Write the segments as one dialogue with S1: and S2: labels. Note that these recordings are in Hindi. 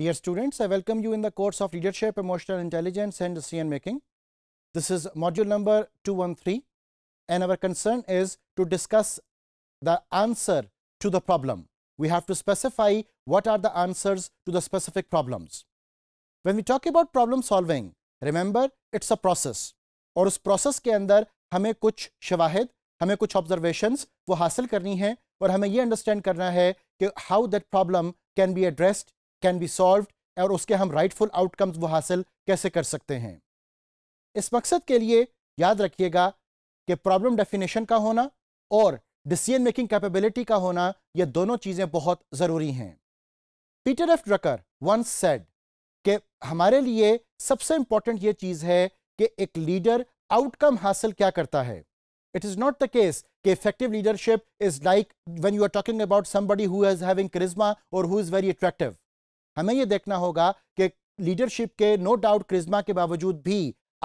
S1: Dear students, I welcome you in the course of Leadership, Emotional Intelligence and Decision Making. This is module number 213 and our concern is to discuss the answer to the problem. We have to specify what are the answers to the specific problems. When we talk about problem solving, remember it's a process Or, us process ke andar hume kuch shawahid, hume kuch observations wo hasil karni hai, aur hume ये understand karna hai ki how that problem can be addressed can be solve और उसके हम राइटफुल आउटकम्स वो हासिल कैसे कर सकते हैं इस मकसद के लिए याद रखिएगा कि प्रॉब्लम डेफिनेशन का होना और डिसीजन मेकिंग कैपेबिलिटी का होना ये दोनों चीज़ें बहुत ज़रूरी हैं Peter F Drucker once said कि हमारे लिए सबसे इंपॉर्टेंट ये चीज़ है कि एक लीडर आउटकम हासिल क्या करता है it is not the case कि effective leadership is like when you are talking about somebody who is having charisma or who is very हमें यह देखना होगा कि लीडरशिप के नो डाउट क्रिज्मा के बावजूद भी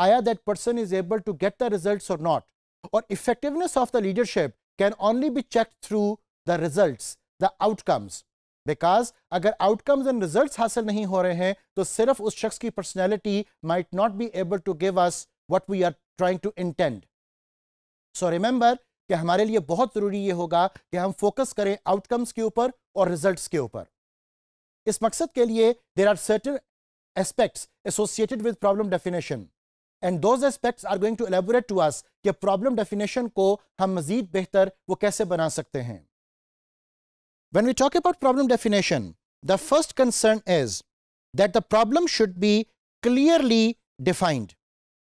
S1: आया that person is able to get the result और नॉट और effectiveness of the leadership can only be check through the result the outcomes because अगर आउटकम्स एंड रिजल्ट हासिल नहीं हो रहे हैं तो सिर्फ उस शख्स की personality might not be able to give us what we are trying to intend so remember कि हमारे लिए बहुत ज़रूरी ये होगा कि हम फोकस करें आउटकम्स के ऊपर और रिजल्ट्स के ऊपर इस मकसद के लिए there are certain aspect associated with problem definition and those aspects are going to elaborate to us कि प्रॉब्लम डेफिनेशन को हम मजीद बेहतर वो कैसे बना सकते हैं when we talk about problem definition the first concern is that the problem should be clearly defined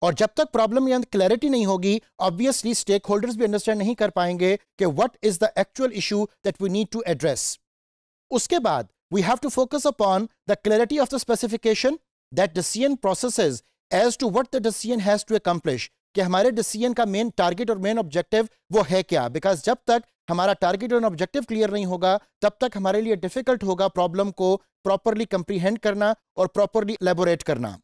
S1: और जब तक प्रॉब्लम या क्लैरिटी नहीं होगी ऑब्वियसली स्टेक होल्डर्स भी अंडरस्टैंड नहीं कर पाएंगे कि what is the actual issue that we need to address उसके बाद we have to focus upon the clarity of the specification that decision processes as to what the decision has to accomplish कि हमारे डिसीजन का मेन टारगेट और मेन ऑब्जेक्टिव वो है क्या बिकॉज जब तक हमारा टारगेट और ऑब्जेक्टिव क्लियर नहीं होगा तब तक हमारे लिए डिफिकल्ट होगा प्रॉब्लम को प्रॉपरली कंप्रीहेंड करना और प्रॉपरली एलेबोरेट करना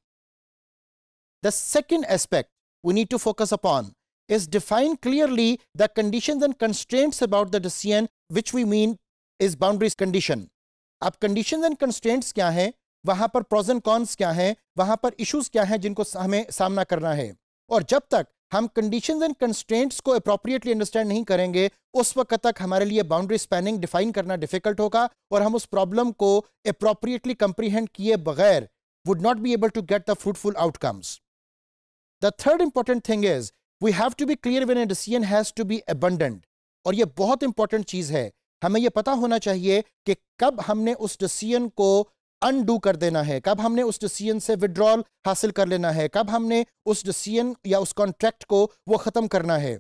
S1: the second aspect we need to focus upon is define clearly the conditions and constraints about the decision which we mean is boundaries condition अब कंडीशन एंड कंस्टेंट्स क्या हैं वहां पर प्रोज एंड कॉन्स क्या हैं वहां पर इश्यूज क्या हैं जिनको हमें सामना करना है और जब तक हम कंडीशन एंड कंस्टेंट्स को अप्रोप्रिएटली अंडरस्टैंड नहीं करेंगे उस वक्त तक हमारे लिए बाउंड्री स्पैनिंग डिफाइन करना डिफिकल्ट होगा और हम उस प्रॉब्लम को अप्रोप्रिएटली कंप्रीहेंड किए बगैर would not be able to get the fruitful outcomes the third important thing is we have to be clear when a decision has to be abundant और ये बहुत इंपॉर्टेंट चीज है हमें यह पता होना चाहिए कि कब हमने उस डिसीजन को अनडू कर देना है कब हमने उस डिसीजन से विड्रॉल हासिल कर लेना है कब हमने उस डिसीजन या उस कॉन्ट्रैक्ट को वो ख़त्म करना है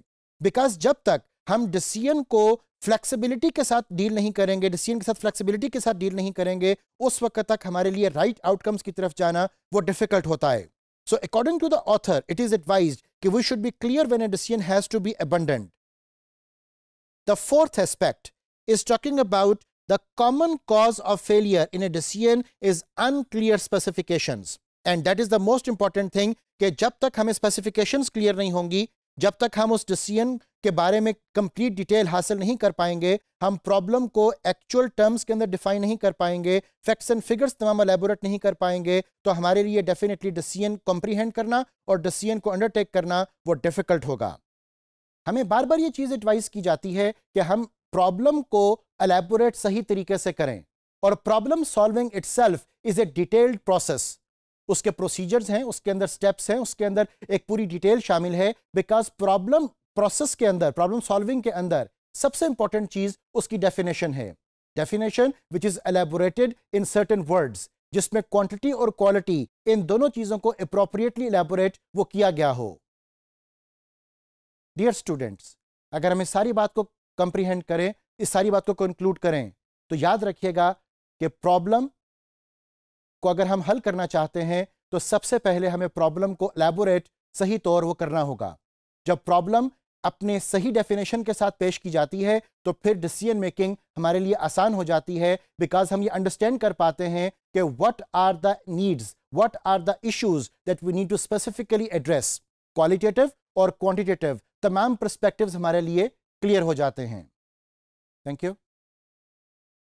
S1: बिकॉज जब तक हम डिसीजन को फ्लेक्सिबिलिटी के साथ डील नहीं करेंगे डिसीजन के साथ फ्लेक्सिबिलिटी के साथ डील नहीं करेंगे उस वक्त तक हमारे लिए राइट right आउटकम्स की तरफ जाना वो डिफिकल्ट होता है so according to the author it is advise कि we should be clear when a decision has to be abundant the fourth aspect is talking about the common cause of failure in a decision is unclear specifications and that is the most important thing कि जब तक हमें स्पेसिफिकेशंस क्लियर नहीं होंगी जब तक हम उस डिसीजन के बारे में कंप्लीट डिटेल हासिल नहीं कर पाएंगे हम प्रॉब्लम को एक्चुअल टर्म्स के अंदर डिफाइन नहीं कर पाएंगे फैक्ट्स एंड फिगर्स तमाम एलेबोरेट नहीं कर पाएंगे तो हमारे लिए डेफिनेटली डिसीजन कॉम्प्रीहेंड करना और डिसीजन को अंडरटेक करना वो डिफिकल्ट होगा हमें बार बार ये चीज़ एडवाइस की जाती है कि हम प्रॉब्लम को एलेबोरेट सही तरीके से करें और problem solving itself is a detailed process उसके प्रोसीजर्स हैं उसके अंदर स्टेप्स हैं उसके अंदर एक पूरी डिटेल शामिल है बिकॉज प्रॉब्लम प्रोसेस के अंदर प्रॉब्लम सॉल्विंग के अंदर सबसे इंपॉर्टेंट चीज उसकी डेफिनेशन है definition which is elaborated in certain words जिसमें क्वांटिटी और क्वालिटी इन दोनों चीजों को अप्रोप्रिएटली एलेबोरेट वो किया गया हो डियर स्टूडेंट्स अगर हम इस सारी बात को कंप्रीहेंड करें इस सारी बात को कंक्लूड करें तो याद रखिएगा कि प्रॉब्लम को अगर हम हल करना चाहते हैं तो सबसे पहले हमें प्रॉब्लम को एलेबोरेट सही तौर वो करना होगा जब प्रॉब्लम अपने सही डेफिनेशन के साथ पेश की जाती है तो फिर डिसीजन मेकिंग हमारे लिए आसान हो जाती है बिकॉज हम ये अंडरस्टैंड कर पाते हैं कि what are the needs what are the issues that we need to specifically address qualitative और क्वांटिटेटिव तमाम प्रस्पेक्टिव हमारे लिए क्लियर हो जाते हैं थैंक यू